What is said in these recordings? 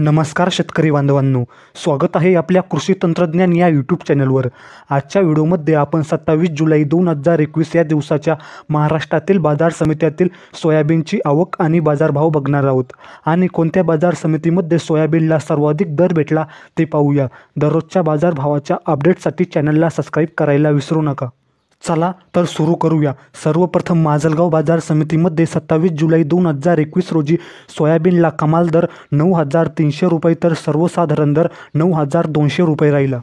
नमस्कार शेतकरी बांधवांनो स्वागत आहे आपल्या कृषी तंत्रज्ञान या यूट्यूब चॅनलवर आजच्या व्हिडिओमध्ये आपण सत्तावीस जुलै दोन हजार एकवीस या दिवसाच्या महाराष्ट्रातील बाजार समित्यातील सोयाबीनची आवक आणि बाजारभाव बघणार आहोत आणि कोणत्या बाजार समितीमध्ये सोयाबीनला सर्वाधिक दर भेटला ते पाहूया दररोजच्या बाजारभावाच्या अपडेटसाठी चॅनलला सबस्क्राईब करायला विसरू नका चला तर सुरू करूया सर्वप्रथम माजलगाव बाजार समितीमध्ये सत्तावीस जुलै दोन हजार एकवीस रोजी सोयाबीनला कमाल दर नऊ हजार तीनशे रुपये तर सर्वसाधारण दर नऊ हजार दोनशे रुपये राहिला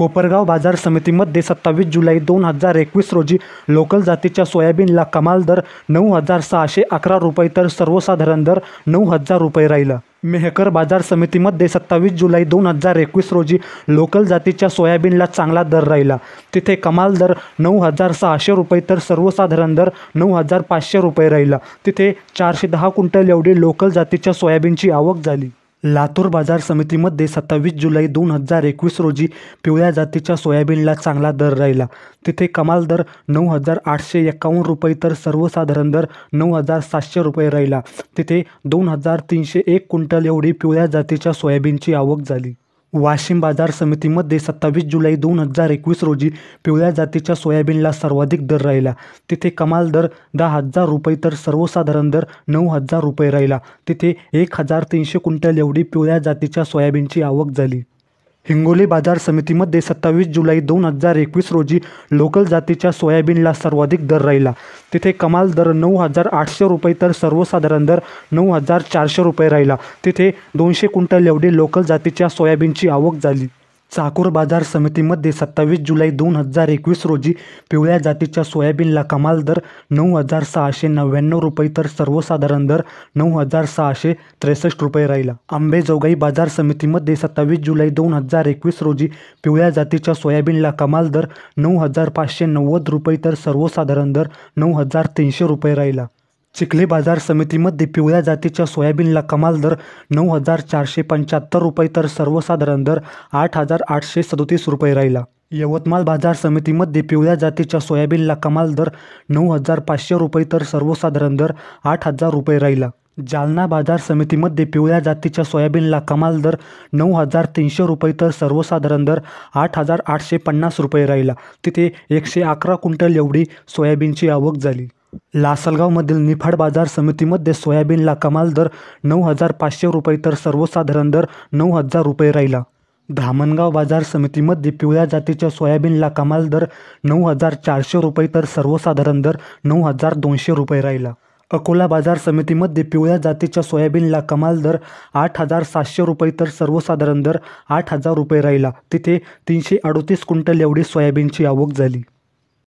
कोपरगाव बाजार समितीमध्ये सत्तावीस जुलै दोन हजार एकवीस रोजी लोकल जातीच्या सोयाबीनला कमाल दर नऊ हजार सहाशे अकरा रुपये तर सर्वसाधारण दर नऊ हजार रुपये राहिला मेहकर बाजार समितीमध्ये सत्तावीस जुलै दोन हजार एकवीस रोजी लोकल जातीच्या सोयाबीनला चांगला दर राहिला तिथे कमाल दर नऊ हजार सहाशे रुपये तर सर्वसाधारण दर नऊ हजार पाचशे रुपये राहिला तिथे चारशे दहा क्विंटल एवढी लोकल जातीच्या सोयाबीनची आवक झाली लातूर बाजार समितीमध्ये सत्तावीस जुलै दोन हजार एकवीस रोजी पिवळ्या जातीच्या सोयाबीनला चांगला दर राहिला तिथे कमाल दर नऊ हजार आठशे एकावन्न रुपये तर सर्वसाधारण दर नऊ हजार सातशे रुपये राहिला तिथे दोन हजार तीनशे एक क्विंटल एवढी पिवळ्या जातीच्या सोयाबीनची आवक झाली वाशिम बाजार समितीमध्ये सत्तावीस जुलै दोन हजार एकवीस रोजी पिवळ्या जातीच्या सोयाबीनला सर्वाधिक दर राहिला तिथे कमाल दर दहा हजार रुपये तर सर्वसाधारण दर नऊ हजार रुपये राहिला तिथे एक हजार तीनशे क्विंटल एवढी पिवळ्या जातीच्या सोयाबीनची आवक झाली हिंगोली बाजार समितीमध्ये सत्तावीस जुलै दोन हजार एकवीस रोजी लोकल जातीच्या सोयाबीनला सर्वाधिक दर राहिला तिथे कमाल दर नऊ हजार आठशे रुपये तर सर्वसाधारण दर नऊ हजार चारशे रुपये राहिला तिथे दोनशे क्विंटल एवढी लोकल जातीच्या सोयाबीनची आवक झाली चाकूर बाजार समितीमध्ये सत्तावीस जुलै दोन हजार एकवीस रोजी पिवळ्या जातीच्या सोयाबीनला कमाल दर नऊ हजार सहाशे नव्याण्णव रुपये तर सर्वसाधारण दर नऊ हजार सहाशे त्रेसष्ट रुपये राहिला आंबेजोगाई बाजार समितीमध्ये सत्तावीस जुलै दोन हजार एकवीस रोजी पिवळ्या जातीच्या सोयाबीनला कमाल दर नऊ हजार पाचशे नव्वद रुपये तर सर्वसाधारण दर नऊ हजार तीनशे रुपये राहिला चिखले बाजार समितीमध्ये पिवळ्या जातीच्या सोयाबीनला कमाल दर नऊ हजार चारशे पंच्याहत्तर रुपये तर सर्वसाधारण दर आठ हजार आठशे सदोतीस रुपये राहिला यवतमाळ बाजार समितीमध्ये पिवळ्या जातीच्या सोयाबीनला कमाल दर नऊ हजार पाचशे रुपये तर सर्वसाधारण दर आठ हजार रुपये राहिला जालना बाजार समितीमध्ये पिवळ्या जातीच्या सोयाबीनला कमाल दर नऊ हजार तीनशे रुपये तर सर्वसाधारण दर आठ हजार आठशे पन्नास रुपये राहिला तिथे एकशे अकरा क्विंटल एवढी सोयाबीनची आवक झाली लासलगावमधील निफाड बाजार समितीमध्ये सोयाबीनला कमाल दर नऊ हजार पाचशे रुपये तर सर्वसाधारण दर नऊ हजार रुपये राहिला धामणगाव बाजार समितीमध्ये पिवळ्या जातीच्या सोयाबीनला कमाल दर नऊ हजार चारशे रुपये तर सर्वसाधारण दर नऊ हजार दोनशे रुपये राहिला अकोला बाजार समितीमध्ये पिवळ्या जातीच्या सोयाबीनला कमाल दर आठ हजार सातशे रुपये तर सर्वसाधारण दर आठ हजार रुपये राहिला तिथे तीनशे अडोतीस क्विंटल एवढी सोयाबीनची आवक झाली